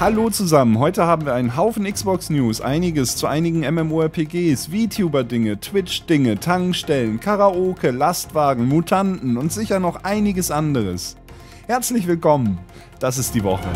Hallo zusammen, heute haben wir einen Haufen Xbox News, einiges zu einigen MMORPGs, VTuber-Dinge, Twitch-Dinge, Tankstellen, Karaoke, Lastwagen, Mutanten und sicher noch einiges anderes. Herzlich willkommen, das ist die Woche.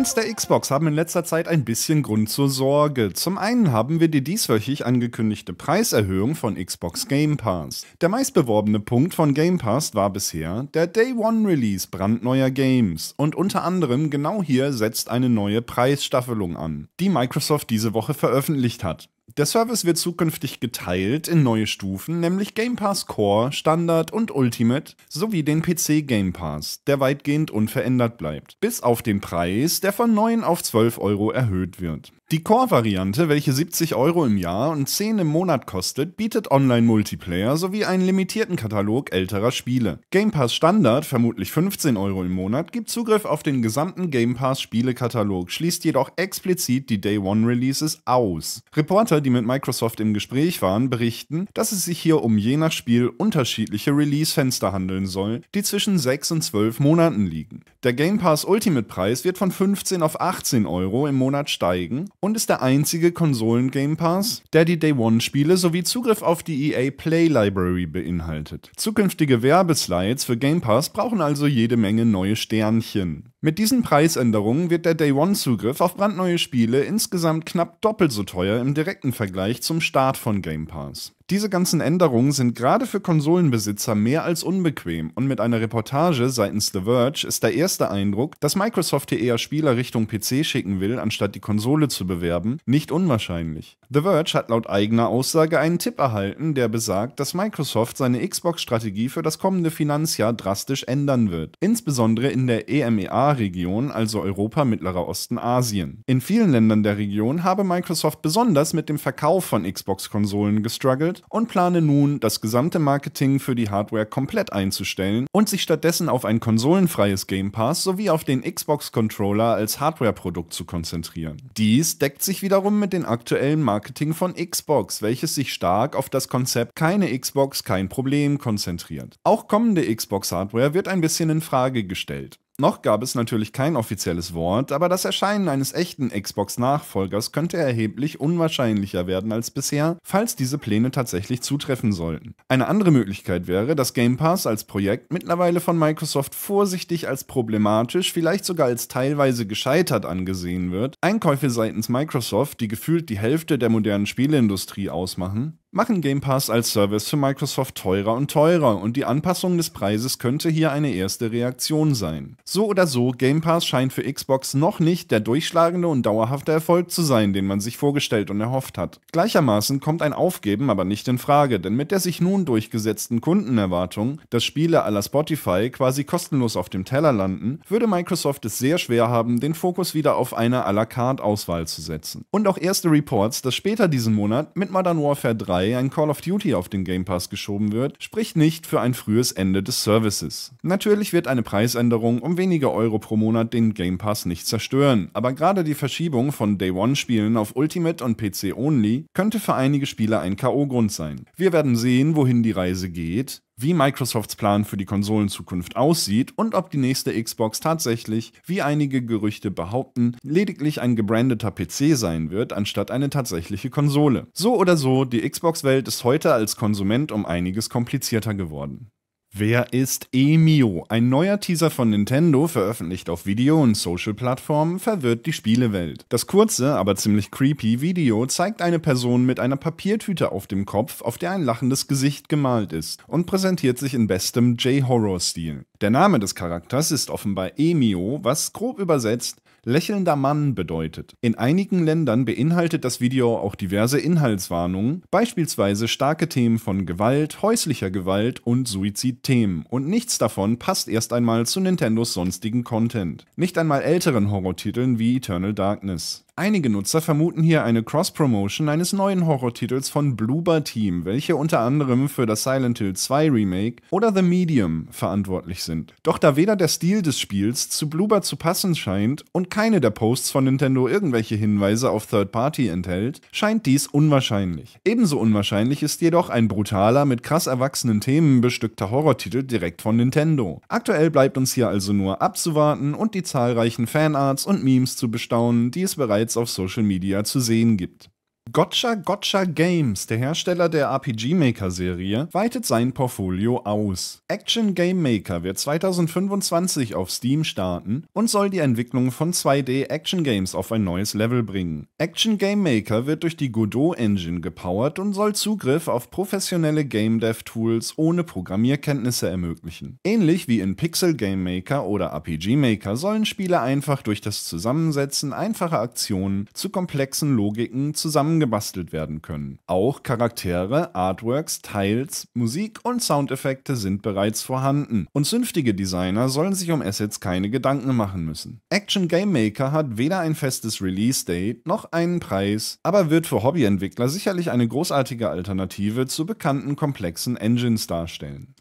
Fans der Xbox haben in letzter Zeit ein bisschen Grund zur Sorge. Zum einen haben wir die dieswöchig angekündigte Preiserhöhung von Xbox Game Pass. Der meistbeworbene Punkt von Game Pass war bisher der Day One Release brandneuer Games. Und unter anderem genau hier setzt eine neue Preisstaffelung an, die Microsoft diese Woche veröffentlicht hat. Der Service wird zukünftig geteilt in neue Stufen, nämlich Game Pass Core, Standard und Ultimate sowie den PC Game Pass, der weitgehend unverändert bleibt, bis auf den Preis, der von 9 auf 12 Euro erhöht wird. Die Core-Variante, welche 70 Euro im Jahr und 10 im Monat kostet, bietet Online-Multiplayer sowie einen limitierten Katalog älterer Spiele. Game Pass Standard, vermutlich 15 Euro im Monat, gibt Zugriff auf den gesamten Game Pass Spielekatalog, schließt jedoch explizit die Day One Releases aus. Reporter, die mit Microsoft im Gespräch waren, berichten, dass es sich hier um je nach Spiel unterschiedliche Release-Fenster handeln soll, die zwischen 6 und 12 Monaten liegen. Der Game Pass Ultimate-Preis wird von 15 auf 18 Euro im Monat steigen und ist der einzige Konsolen-Game Pass, der die Day-One-Spiele sowie Zugriff auf die EA Play Library beinhaltet. Zukünftige Werbeslides für Game Pass brauchen also jede Menge neue Sternchen. Mit diesen Preisänderungen wird der Day-One-Zugriff auf brandneue Spiele insgesamt knapp doppelt so teuer im direkten Vergleich zum Start von Game Pass. Diese ganzen Änderungen sind gerade für Konsolenbesitzer mehr als unbequem und mit einer Reportage seitens The Verge ist der erste Eindruck, dass Microsoft hier eher Spieler Richtung PC schicken will, anstatt die Konsole zu bewerben, nicht unwahrscheinlich. The Verge hat laut eigener Aussage einen Tipp erhalten, der besagt, dass Microsoft seine Xbox-Strategie für das kommende Finanzjahr drastisch ändern wird, insbesondere in der EMEA-Region, also Europa, Mittlerer Osten, Asien. In vielen Ländern der Region habe Microsoft besonders mit dem Verkauf von Xbox-Konsolen gestruggelt, und plane nun, das gesamte Marketing für die Hardware komplett einzustellen und sich stattdessen auf ein konsolenfreies Game Pass sowie auf den Xbox-Controller als Hardware-Produkt zu konzentrieren. Dies deckt sich wiederum mit dem aktuellen Marketing von Xbox, welches sich stark auf das Konzept keine Xbox, kein Problem konzentriert. Auch kommende Xbox-Hardware wird ein bisschen in Frage gestellt. Noch gab es natürlich kein offizielles Wort, aber das Erscheinen eines echten Xbox-Nachfolgers könnte erheblich unwahrscheinlicher werden als bisher, falls diese Pläne tatsächlich zutreffen sollten. Eine andere Möglichkeit wäre, dass Game Pass als Projekt mittlerweile von Microsoft vorsichtig als problematisch, vielleicht sogar als teilweise gescheitert angesehen wird, Einkäufe seitens Microsoft, die gefühlt die Hälfte der modernen Spieleindustrie ausmachen, machen Game Pass als Service für Microsoft teurer und teurer und die Anpassung des Preises könnte hier eine erste Reaktion sein. So oder so, Game Pass scheint für Xbox noch nicht der durchschlagende und dauerhafte Erfolg zu sein, den man sich vorgestellt und erhofft hat. Gleichermaßen kommt ein Aufgeben aber nicht in Frage, denn mit der sich nun durchgesetzten Kundenerwartung, dass Spiele aller Spotify quasi kostenlos auf dem Teller landen, würde Microsoft es sehr schwer haben, den Fokus wieder auf eine à la carte Auswahl zu setzen. Und auch erste Reports, dass später diesen Monat mit Modern Warfare 3 2 ein Call of Duty auf den Game Pass geschoben wird, spricht nicht für ein frühes Ende des Services. Natürlich wird eine Preisänderung um wenige Euro pro Monat den Game Pass nicht zerstören, aber gerade die Verschiebung von Day One Spielen auf Ultimate und PC Only könnte für einige Spieler ein K.O.-Grund sein. Wir werden sehen, wohin die Reise geht wie Microsofts Plan für die Konsolenzukunft aussieht und ob die nächste Xbox tatsächlich, wie einige Gerüchte behaupten, lediglich ein gebrandeter PC sein wird, anstatt eine tatsächliche Konsole. So oder so, die Xbox-Welt ist heute als Konsument um einiges komplizierter geworden. Wer ist Emio? Ein neuer Teaser von Nintendo, veröffentlicht auf Video- und Social-Plattformen, verwirrt die Spielewelt. Das kurze, aber ziemlich creepy Video zeigt eine Person mit einer Papiertüte auf dem Kopf, auf der ein lachendes Gesicht gemalt ist, und präsentiert sich in bestem J-Horror-Stil. Der Name des Charakters ist offenbar Emio, was grob übersetzt lächelnder Mann bedeutet. In einigen Ländern beinhaltet das Video auch diverse Inhaltswarnungen, beispielsweise starke Themen von Gewalt, häuslicher Gewalt und Suizidthemen. Und nichts davon passt erst einmal zu Nintendos sonstigen Content. Nicht einmal älteren Horrortiteln wie Eternal Darkness. Einige Nutzer vermuten hier eine Cross-Promotion eines neuen Horrortitels von Bloober Team, welche unter anderem für das Silent Hill 2 Remake oder The Medium verantwortlich sind. Doch da weder der Stil des Spiels zu Bloober zu passen scheint und keine der Posts von Nintendo irgendwelche Hinweise auf Third Party enthält, scheint dies unwahrscheinlich. Ebenso unwahrscheinlich ist jedoch ein brutaler, mit krass erwachsenen Themen bestückter Horrortitel direkt von Nintendo. Aktuell bleibt uns hier also nur abzuwarten und die zahlreichen Fanarts und Memes zu bestaunen, die es bereits jetzt auf Social Media zu sehen gibt. Gotcha Gotcha Games, der Hersteller der RPG Maker Serie, weitet sein Portfolio aus. Action Game Maker wird 2025 auf Steam starten und soll die Entwicklung von 2D Action Games auf ein neues Level bringen. Action Game Maker wird durch die Godot Engine gepowert und soll Zugriff auf professionelle Game Dev Tools ohne Programmierkenntnisse ermöglichen. Ähnlich wie in Pixel Game Maker oder RPG Maker sollen Spiele einfach durch das Zusammensetzen einfacher Aktionen zu komplexen Logiken zusammen zusammengebastelt werden können. Auch Charaktere, Artworks, Tiles, Musik und Soundeffekte sind bereits vorhanden und zünftige Designer sollen sich um Assets keine Gedanken machen müssen. Action Game Maker hat weder ein festes Release-Date noch einen Preis, aber wird für Hobbyentwickler sicherlich eine großartige Alternative zu bekannten komplexen Engines darstellen.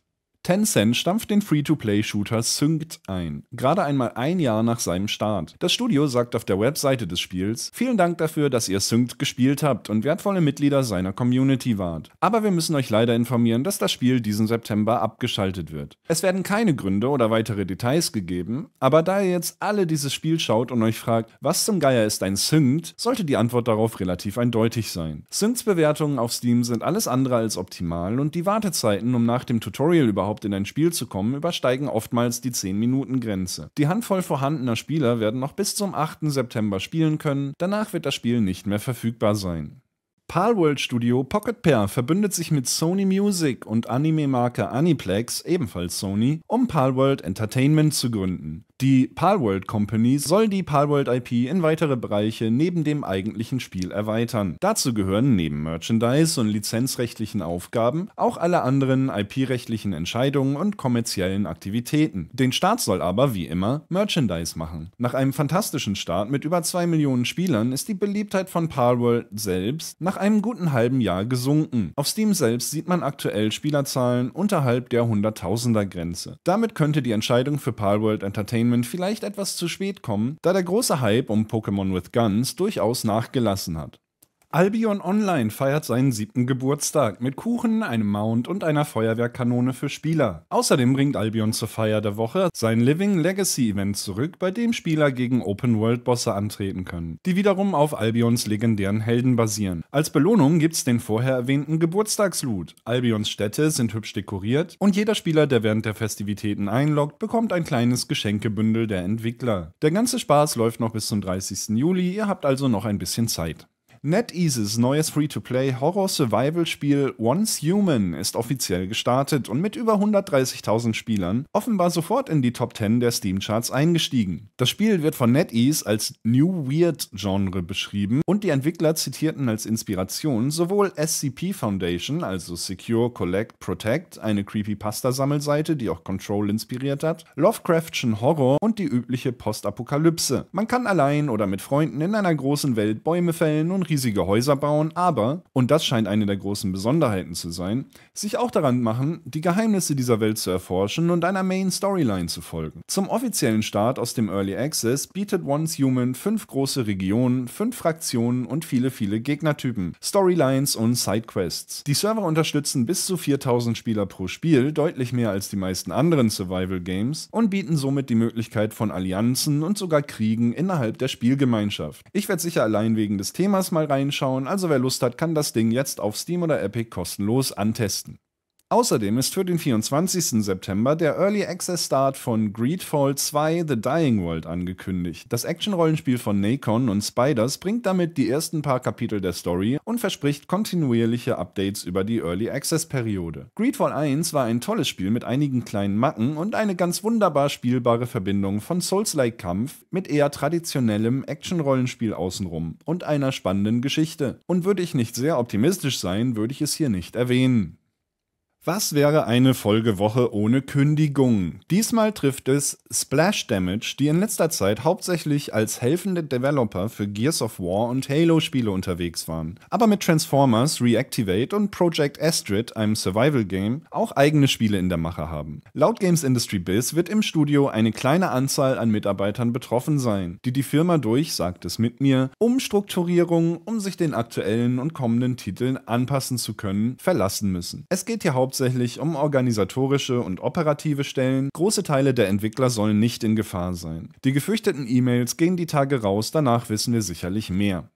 Tencent stampft den Free-to-Play-Shooter Synct ein, gerade einmal ein Jahr nach seinem Start. Das Studio sagt auf der Webseite des Spiels, vielen Dank dafür, dass ihr Synct gespielt habt und wertvolle Mitglieder seiner Community wart. Aber wir müssen euch leider informieren, dass das Spiel diesen September abgeschaltet wird. Es werden keine Gründe oder weitere Details gegeben, aber da ihr jetzt alle dieses Spiel schaut und euch fragt, was zum Geier ist ein Synct, sollte die Antwort darauf relativ eindeutig sein. Syncts Bewertungen auf Steam sind alles andere als optimal und die Wartezeiten, um nach dem Tutorial überhaupt überhaupt in ein Spiel zu kommen, übersteigen oftmals die 10-Minuten-Grenze. Die Handvoll vorhandener Spieler werden noch bis zum 8. September spielen können, danach wird das Spiel nicht mehr verfügbar sein. Palworld Studio Pocket Pair verbündet sich mit Sony Music und Anime-Marke Aniplex, ebenfalls Sony, um Palworld Entertainment zu gründen. Die Palworld Company soll die Palworld IP in weitere Bereiche neben dem eigentlichen Spiel erweitern. Dazu gehören neben Merchandise und lizenzrechtlichen Aufgaben auch alle anderen IP-rechtlichen Entscheidungen und kommerziellen Aktivitäten. Den Start soll aber, wie immer, Merchandise machen. Nach einem fantastischen Start mit über 2 Millionen Spielern ist die Beliebtheit von Palworld selbst nach einem guten halben Jahr gesunken. Auf Steam selbst sieht man aktuell Spielerzahlen unterhalb der 100000 er grenze Damit könnte die Entscheidung für Palworld Entertainment Entertainment vielleicht etwas zu spät kommen, da der große Hype um Pokémon with Guns durchaus nachgelassen hat. Albion Online feiert seinen siebten Geburtstag mit Kuchen, einem Mount und einer Feuerwerkkanone für Spieler. Außerdem bringt Albion zur Feier der Woche sein Living Legacy Event zurück, bei dem Spieler gegen Open-World-Bosse antreten können, die wiederum auf Albions legendären Helden basieren. Als Belohnung gibt's den vorher erwähnten Geburtstagsloot. Albions Städte sind hübsch dekoriert und jeder Spieler, der während der Festivitäten einloggt, bekommt ein kleines Geschenkebündel der Entwickler. Der ganze Spaß läuft noch bis zum 30. Juli, ihr habt also noch ein bisschen Zeit. NetEases neues Free-to-Play Horror-Survival-Spiel Once Human ist offiziell gestartet und mit über 130.000 Spielern offenbar sofort in die Top 10 der Steam-Charts eingestiegen. Das Spiel wird von NetEase als New Weird Genre beschrieben und die Entwickler zitierten als Inspiration sowohl SCP Foundation, also Secure, Collect, Protect, eine Creepypasta-Sammelseite, die auch Control inspiriert hat, Lovecraftian Horror und die übliche Postapokalypse. Man kann allein oder mit Freunden in einer großen Welt Bäume fällen und riesige Häuser bauen, aber, und das scheint eine der großen Besonderheiten zu sein, sich auch daran machen, die Geheimnisse dieser Welt zu erforschen und einer Main Storyline zu folgen. Zum offiziellen Start aus dem Early Access bietet Once Human fünf große Regionen, fünf Fraktionen und viele, viele Gegnertypen, Storylines und Sidequests. Die Server unterstützen bis zu 4000 Spieler pro Spiel, deutlich mehr als die meisten anderen Survival Games, und bieten somit die Möglichkeit von Allianzen und sogar Kriegen innerhalb der Spielgemeinschaft. Ich werde sicher allein wegen des Themas mal mal reinschauen. Also wer Lust hat, kann das Ding jetzt auf Steam oder Epic kostenlos antesten. Außerdem ist für den 24. September der Early Access Start von Greedfall 2 The Dying World angekündigt. Das Action-Rollenspiel von Nacon und Spiders bringt damit die ersten paar Kapitel der Story und verspricht kontinuierliche Updates über die Early Access-Periode. Greedfall 1 war ein tolles Spiel mit einigen kleinen Macken und eine ganz wunderbar spielbare Verbindung von Souls-like-Kampf mit eher traditionellem Action-Rollenspiel außenrum und einer spannenden Geschichte. Und würde ich nicht sehr optimistisch sein, würde ich es hier nicht erwähnen. Was wäre eine Folgewoche ohne Kündigung? Diesmal trifft es Splash Damage, die in letzter Zeit hauptsächlich als helfende Developer für Gears of War und Halo-Spiele unterwegs waren, aber mit Transformers, Reactivate und Project Astrid, einem Survival-Game, auch eigene Spiele in der Mache haben. Laut Games Industry Biz wird im Studio eine kleine Anzahl an Mitarbeitern betroffen sein, die die Firma durch, sagt es mit mir, Umstrukturierung, um sich den aktuellen und kommenden Titeln anpassen zu können, verlassen müssen. Es geht hier hauptsächlich um organisatorische und operative Stellen. Große Teile der Entwickler sollen nicht in Gefahr sein. Die gefürchteten E-Mails gehen die Tage raus, danach wissen wir sicherlich mehr.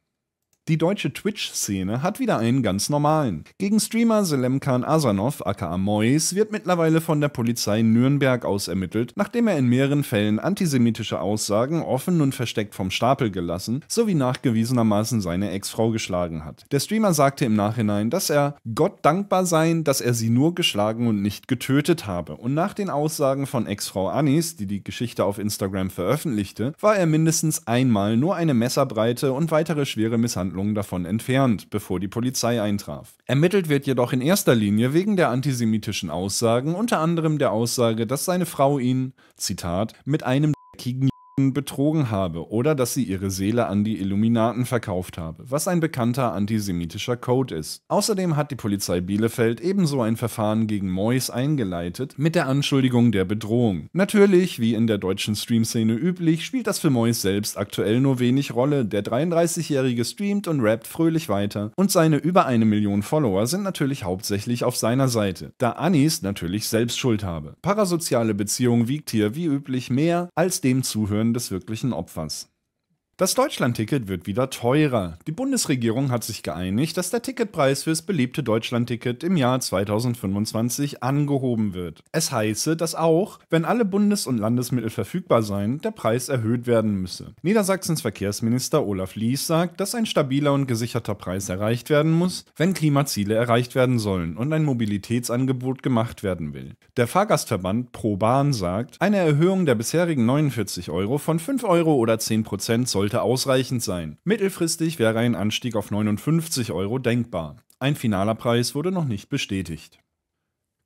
Die deutsche Twitch-Szene hat wieder einen ganz normalen. Gegen Streamer Selemkan Asanov, aka Mois, wird mittlerweile von der Polizei Nürnberg aus ermittelt, nachdem er in mehreren Fällen antisemitische Aussagen offen und versteckt vom Stapel gelassen sowie nachgewiesenermaßen seine Ex-Frau geschlagen hat. Der Streamer sagte im Nachhinein, dass er Gott dankbar sein, dass er sie nur geschlagen und nicht getötet habe. Und nach den Aussagen von Ex-Frau Anis, die die Geschichte auf Instagram veröffentlichte, war er mindestens einmal nur eine Messerbreite und weitere schwere Misshandlungen Handlungen davon entfernt, bevor die Polizei eintraf. Ermittelt wird jedoch in erster Linie wegen der antisemitischen Aussagen, unter anderem der Aussage, dass seine Frau ihn, Zitat, mit einem dreckigen betrogen habe oder dass sie ihre Seele an die Illuminaten verkauft habe, was ein bekannter antisemitischer Code ist. Außerdem hat die Polizei Bielefeld ebenso ein Verfahren gegen Mois eingeleitet mit der Anschuldigung der Bedrohung. Natürlich, wie in der deutschen Stream-Szene üblich, spielt das für Mois selbst aktuell nur wenig Rolle. Der 33-jährige streamt und rappt fröhlich weiter und seine über eine Million Follower sind natürlich hauptsächlich auf seiner Seite, da Anis natürlich selbst Schuld habe. Parasoziale Beziehung wiegt hier wie üblich mehr als dem Zuhören Spüren des wirklichen Opfers. Das Deutschlandticket wird wieder teurer. Die Bundesregierung hat sich geeinigt, dass der Ticketpreis fürs beliebte Deutschlandticket im Jahr 2025 angehoben wird. Es heiße, dass auch, wenn alle Bundes- und Landesmittel verfügbar seien, der Preis erhöht werden müsse. Niedersachsens Verkehrsminister Olaf Lies sagt, dass ein stabiler und gesicherter Preis erreicht werden muss, wenn Klimaziele erreicht werden sollen und ein Mobilitätsangebot gemacht werden will. Der Fahrgastverband ProBahn sagt, eine Erhöhung der bisherigen 49 Euro von 5 Euro oder 10 Prozent sollte sollte ausreichend sein. Mittelfristig wäre ein Anstieg auf 59 Euro denkbar. Ein finaler Preis wurde noch nicht bestätigt.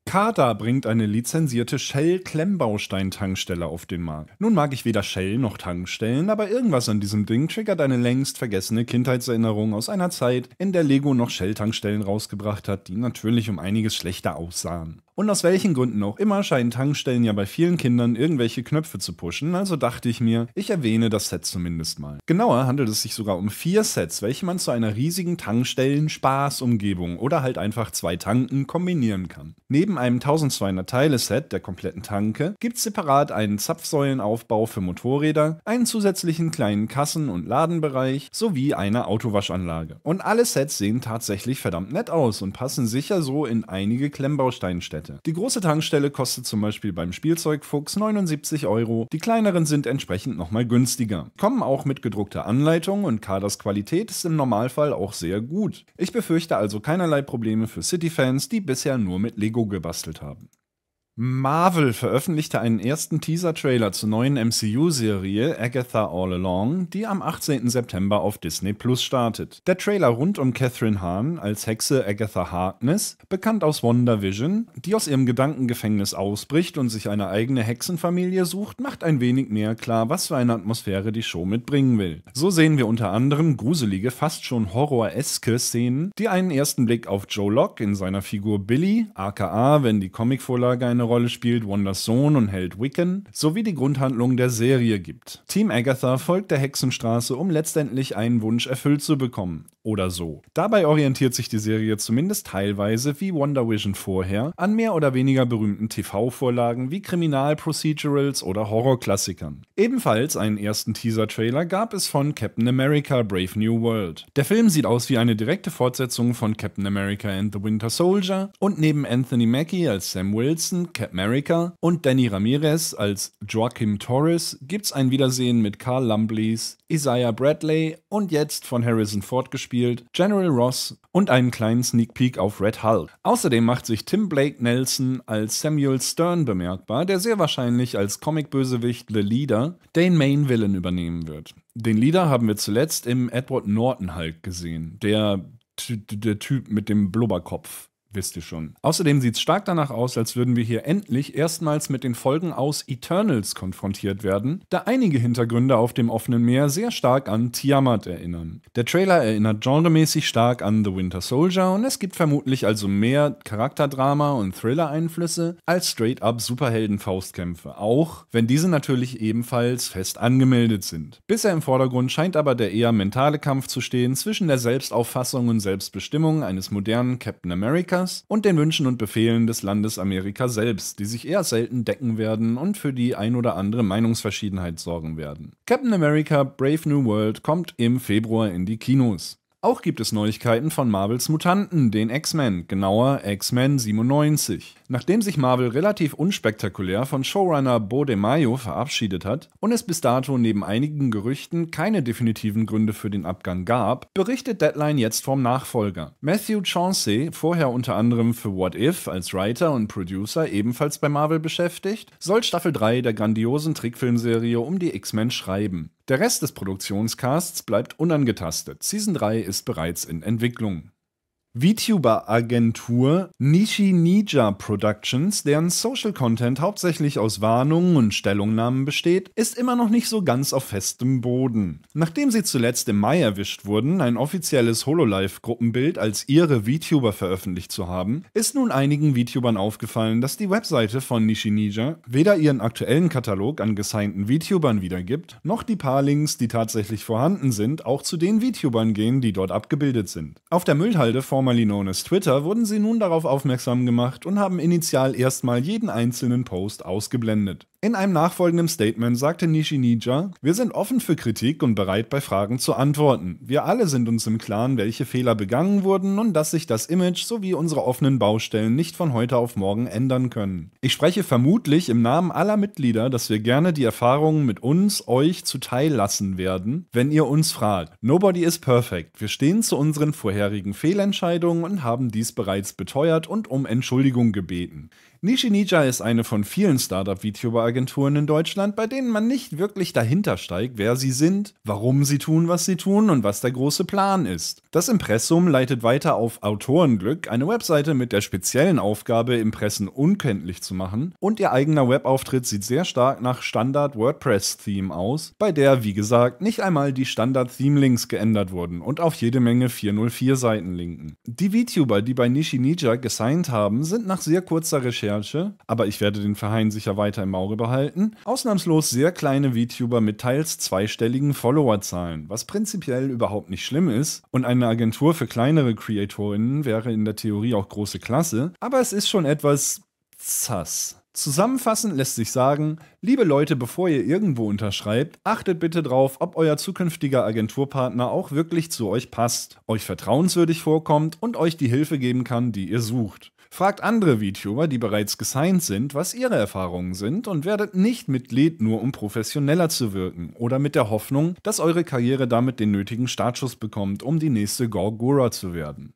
Kata bringt eine lizenzierte Shell-Klemmbaustein-Tankstelle auf den Markt. Nun mag ich weder Shell noch Tankstellen, aber irgendwas an diesem Ding triggert eine längst vergessene Kindheitserinnerung aus einer Zeit, in der Lego noch Shell-Tankstellen rausgebracht hat, die natürlich um einiges schlechter aussahen. Und aus welchen Gründen auch immer scheinen Tankstellen ja bei vielen Kindern irgendwelche Knöpfe zu pushen, also dachte ich mir, ich erwähne das Set zumindest mal. Genauer handelt es sich sogar um vier Sets, welche man zu einer riesigen Tankstellen-Spaßumgebung oder halt einfach zwei Tanken kombinieren kann. Neben einem 1200-Teile-Set der kompletten Tanke gibt es separat einen Zapfsäulenaufbau für Motorräder, einen zusätzlichen kleinen Kassen- und Ladenbereich sowie eine Autowaschanlage. Und alle Sets sehen tatsächlich verdammt nett aus und passen sicher so in einige Klemmbausteine. Monate. Die große Tankstelle kostet zum Beispiel beim Spielzeugfuchs 79 Euro, die kleineren sind entsprechend nochmal günstiger. Kommen auch mit gedruckter Anleitung und Kaders Qualität ist im Normalfall auch sehr gut. Ich befürchte also keinerlei Probleme für City-Fans, die bisher nur mit Lego gebastelt haben. Marvel veröffentlichte einen ersten Teaser-Trailer zur neuen MCU-Serie Agatha All Along, die am 18. September auf Disney Plus startet. Der Trailer rund um Catherine Hahn als Hexe Agatha Harkness, bekannt aus WandaVision, die aus ihrem Gedankengefängnis ausbricht und sich eine eigene Hexenfamilie sucht, macht ein wenig mehr klar, was für eine Atmosphäre die Show mitbringen will. So sehen wir unter anderem gruselige, fast schon horror-eske Szenen, die einen ersten Blick auf Joe Locke in seiner Figur Billy, aka wenn die Comicvorlage eine Rolle spielt, Wanders Sohn und Held Wiccan, sowie die Grundhandlung der Serie gibt. Team Agatha folgt der Hexenstraße, um letztendlich einen Wunsch erfüllt zu bekommen. Oder so. Dabei orientiert sich die Serie zumindest teilweise, wie Wonder Vision vorher, an mehr oder weniger berühmten TV-Vorlagen wie Kriminalprocedurals oder Horrorklassikern. Ebenfalls einen ersten Teaser-Trailer gab es von Captain America Brave New World. Der Film sieht aus wie eine direkte Fortsetzung von Captain America and the Winter Soldier und neben Anthony Mackie als Sam Wilson Cap Capmerica und Danny Ramirez als Joaquim Torres gibt's ein Wiedersehen mit Carl Lumbleys, Isaiah Bradley und jetzt von Harrison Ford gespielt, General Ross und einen kleinen Sneak Peek auf Red Hulk. Außerdem macht sich Tim Blake Nelson als Samuel Stern bemerkbar, der sehr wahrscheinlich als Comicbösewicht The Leader den Main Villain übernehmen wird. Den Leader haben wir zuletzt im Edward Norton Hulk gesehen, der der Typ mit dem Blubberkopf wisst ihr schon. Außerdem sieht es stark danach aus, als würden wir hier endlich erstmals mit den Folgen aus Eternals konfrontiert werden, da einige Hintergründe auf dem offenen Meer sehr stark an Tiamat erinnern. Der Trailer erinnert genremäßig stark an The Winter Soldier und es gibt vermutlich also mehr Charakterdrama und Thriller-Einflüsse als straight-up Superhelden-Faustkämpfe, auch wenn diese natürlich ebenfalls fest angemeldet sind. Bisher im Vordergrund scheint aber der eher mentale Kampf zu stehen zwischen der Selbstauffassung und Selbstbestimmung eines modernen Captain America Amerikas und den Wünschen und Befehlen des Landes Amerika selbst, die sich eher selten decken werden und für die ein oder andere Meinungsverschiedenheit sorgen werden. Captain America Brave New World kommt im Februar in die Kinos. Auch gibt es Neuigkeiten von Marvels Mutanten, den X-Men, genauer X-Men 97. Nachdem sich Marvel relativ unspektakulär von Showrunner Bo De Mayo verabschiedet hat und es bis dato neben einigen Gerüchten keine definitiven Gründe für den Abgang gab, berichtet Deadline jetzt vom Nachfolger. Matthew Chauncey, vorher unter anderem für What If als Writer und Producer ebenfalls bei Marvel beschäftigt, soll Staffel 3 der grandiosen Trickfilmserie um die X-Men schreiben. Der Rest des Produktionscasts bleibt unangetastet. Season 3 ist bereits in Entwicklung. VTuber-Agentur Nishi Ninja Productions, deren Social Content hauptsächlich aus Warnungen und Stellungnahmen besteht, ist immer noch nicht so ganz auf festem Boden. Nachdem sie zuletzt im Mai erwischt wurden, ein offizielles Hololive-Gruppenbild als ihre VTuber veröffentlicht zu haben, ist nun einigen VTubern aufgefallen, dass die Webseite von Nishi Ninja weder ihren aktuellen Katalog an gesignten VTubern wiedergibt, noch die paar Links, die tatsächlich vorhanden sind, auch zu den VTubern gehen, die dort abgebildet sind. Auf der Müllhalde formen formerly known as Twitter, wurden sie nun darauf aufmerksam gemacht und haben initial erstmal jeden einzelnen Post ausgeblendet. In einem nachfolgenden Statement sagte Nishinija, wir sind offen für Kritik und bereit bei Fragen zu antworten. Wir alle sind uns im Klaren, welche Fehler begangen wurden und dass sich das Image sowie unsere offenen Baustellen nicht von heute auf morgen ändern können. Ich spreche vermutlich im Namen aller Mitglieder, dass wir gerne die Erfahrungen mit uns, euch zuteil lassen werden, wenn ihr uns fragt. Nobody is perfect. Wir stehen zu unseren vorherigen Fehlentscheidungen und haben dies bereits beteuert und um Entschuldigung gebeten. Nishinija ist eine von vielen Startup-VTuber-Agenturen in Deutschland, bei denen man nicht wirklich dahinter steigt, wer sie sind, warum sie tun, was sie tun und was der große Plan ist. Das Impressum leitet weiter auf Autorenglück, eine Webseite mit der speziellen Aufgabe, Impressen unkenntlich zu machen, und ihr eigener Webauftritt sieht sehr stark nach Standard-WordPress-Theme aus, bei der, wie gesagt, nicht einmal die Standard-Theme-Links geändert wurden und auf jede Menge 404-Seiten linken. Die VTuber, die bei Nishinija gesigned haben, sind nach sehr kurzer Recherche Recherche, aber ich werde den Verein sicher weiter im Auge behalten, ausnahmslos sehr kleine VTuber mit teils zweistelligen Followerzahlen, was prinzipiell überhaupt nicht schlimm ist und eine Agentur für kleinere Creatorinnen wäre in der Theorie auch große Klasse, aber es ist schon etwas zass. Zusammenfassend lässt sich sagen, liebe Leute, bevor ihr irgendwo unterschreibt, achtet bitte drauf, ob euer zukünftiger Agenturpartner auch wirklich zu euch passt, euch vertrauenswürdig vorkommt und euch die Hilfe geben kann, die ihr sucht. Fragt andere VTuber, die bereits gesigned sind, was ihre Erfahrungen sind und werdet nicht Mitglied nur um professioneller zu wirken oder mit der Hoffnung, dass eure Karriere damit den nötigen Startschuss bekommt, um die nächste Gorgora zu werden.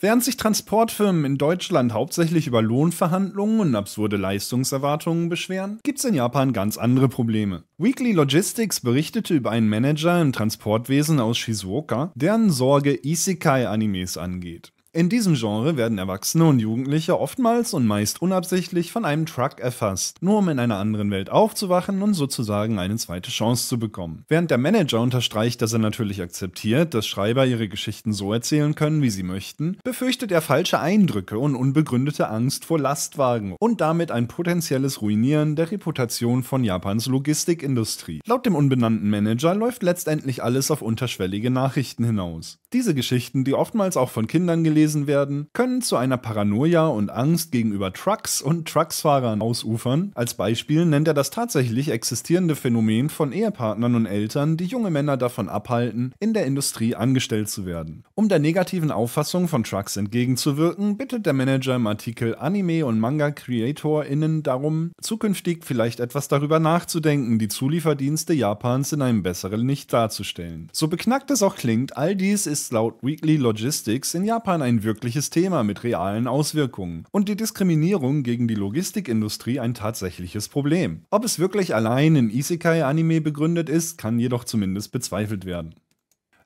Während sich Transportfirmen in Deutschland hauptsächlich über Lohnverhandlungen und absurde Leistungserwartungen beschweren, gibt es in Japan ganz andere Probleme. Weekly Logistics berichtete über einen Manager im Transportwesen aus Shizuoka, deren Sorge Isekai-Animes angeht. In diesem Genre werden Erwachsene und Jugendliche oftmals und meist unabsichtlich von einem Truck erfasst, nur um in einer anderen Welt aufzuwachen und sozusagen eine zweite Chance zu bekommen. Während der Manager unterstreicht, dass er natürlich akzeptiert, dass Schreiber ihre Geschichten so erzählen können, wie sie möchten, befürchtet er falsche Eindrücke und unbegründete Angst vor Lastwagen und damit ein potenzielles Ruinieren der Reputation von Japans Logistikindustrie. Laut dem unbenannten Manager läuft letztendlich alles auf unterschwellige Nachrichten hinaus. Diese Geschichten, die oftmals auch von Kindern gelesen vorgelesen werden, können zu einer Paranoia und Angst gegenüber Trucks und Trucksfahrern ausufern. Als Beispiel nennt er das tatsächlich existierende Phänomen von Ehepartnern und Eltern, die junge Männer davon abhalten, in der Industrie angestellt zu werden. Um der negativen Auffassung von Trucks entgegenzuwirken, bittet der Manager im Artikel Anime- und Manga-CreatorInnen darum, zukünftig vielleicht etwas darüber nachzudenken, die Zulieferdienste Japans in einem besseren Licht darzustellen. So beknackt es auch klingt, all dies ist laut Weekly Logistics in Japan ein ein wirkliches Thema mit realen Auswirkungen und die Diskriminierung gegen die Logistikindustrie ein tatsächliches Problem. Ob es wirklich allein in Isekai-Anime begründet ist, kann jedoch zumindest bezweifelt werden.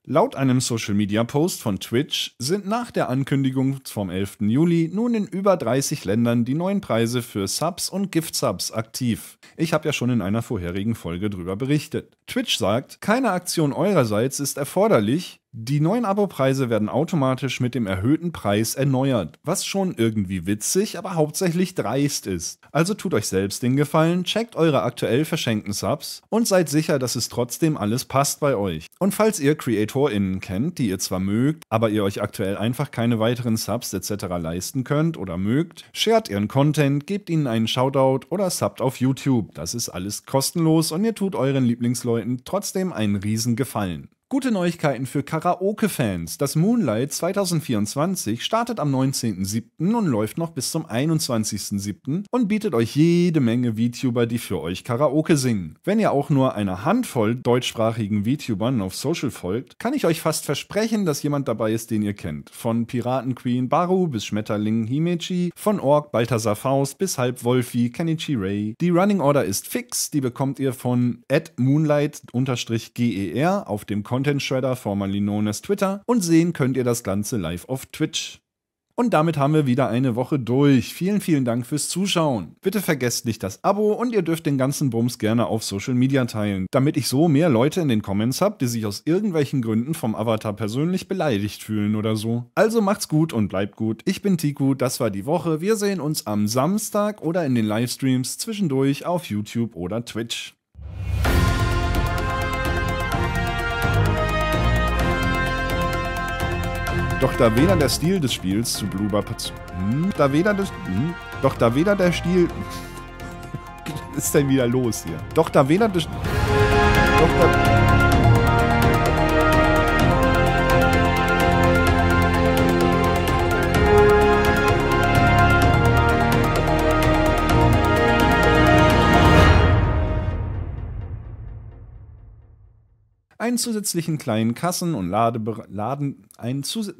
Laut einem Social-Media-Post von Twitch sind nach der Ankündigung vom 11. Juli nun in über 30 Ländern die neuen Preise für Subs und Gift-Subs aktiv. Ich habe ja schon in einer vorherigen Folge darüber berichtet. Twitch sagt, keine Aktion eurerseits ist erforderlich, die neuen Abopreise werden automatisch mit dem erhöhten Preis erneuert, was schon irgendwie witzig, aber hauptsächlich dreist ist. Also tut euch selbst den Gefallen, checkt eure aktuell verschenkten Subs und seid sicher, dass es trotzdem alles passt bei euch. Und falls ihr CreatorInnen kennt, die ihr zwar mögt, aber ihr euch aktuell einfach keine weiteren Subs etc. leisten könnt oder mögt, shared ihren Content, gebt ihnen einen Shoutout oder subbt auf YouTube. Das ist alles kostenlos und ihr tut euren Lieblingsleuten trotzdem einen riesen Gefallen. Gute Neuigkeiten für Karaoke-Fans. Das Moonlight 2024 startet am 19.07. und läuft noch bis zum 21.07. und bietet euch jede Menge VTuber, die für euch Karaoke singen. Wenn ihr auch nur einer Handvoll deutschsprachigen VTubern auf Social folgt, kann ich euch fast versprechen, dass jemand dabei ist, den ihr kennt. Von Piratenqueen Baru bis Schmetterling Himeji, von Ork Balthasar Faust bis Halb Wolfi Kenichi Ray. Die Running Order ist fix, die bekommt ihr von moonlight-ger auf dem Konto Content Shredder, formerly known as Twitter, und sehen könnt ihr das Ganze live auf Twitch. Und damit haben wir wieder eine Woche durch. Vielen, vielen Dank fürs Zuschauen. Bitte vergesst nicht das Abo und ihr dürft den ganzen Bums gerne auf Social Media teilen, damit ich so mehr Leute in den Comments habe, die sich aus irgendwelchen Gründen vom Avatar persönlich beleidigt fühlen oder so. Also macht's gut und bleibt gut. Ich bin Tiku, das war die Woche. Wir sehen uns am Samstag oder in den Livestreams zwischendurch auf YouTube oder Twitch. Doch da weder der Stil des Spiels zu Blue Bar hm, da weder des, hm, doch da weder der Stil Was ist denn wieder los hier? Doch da weder des doch da einen zusätzlichen kleinen Kassen- und Ladebere Laden, einen, zus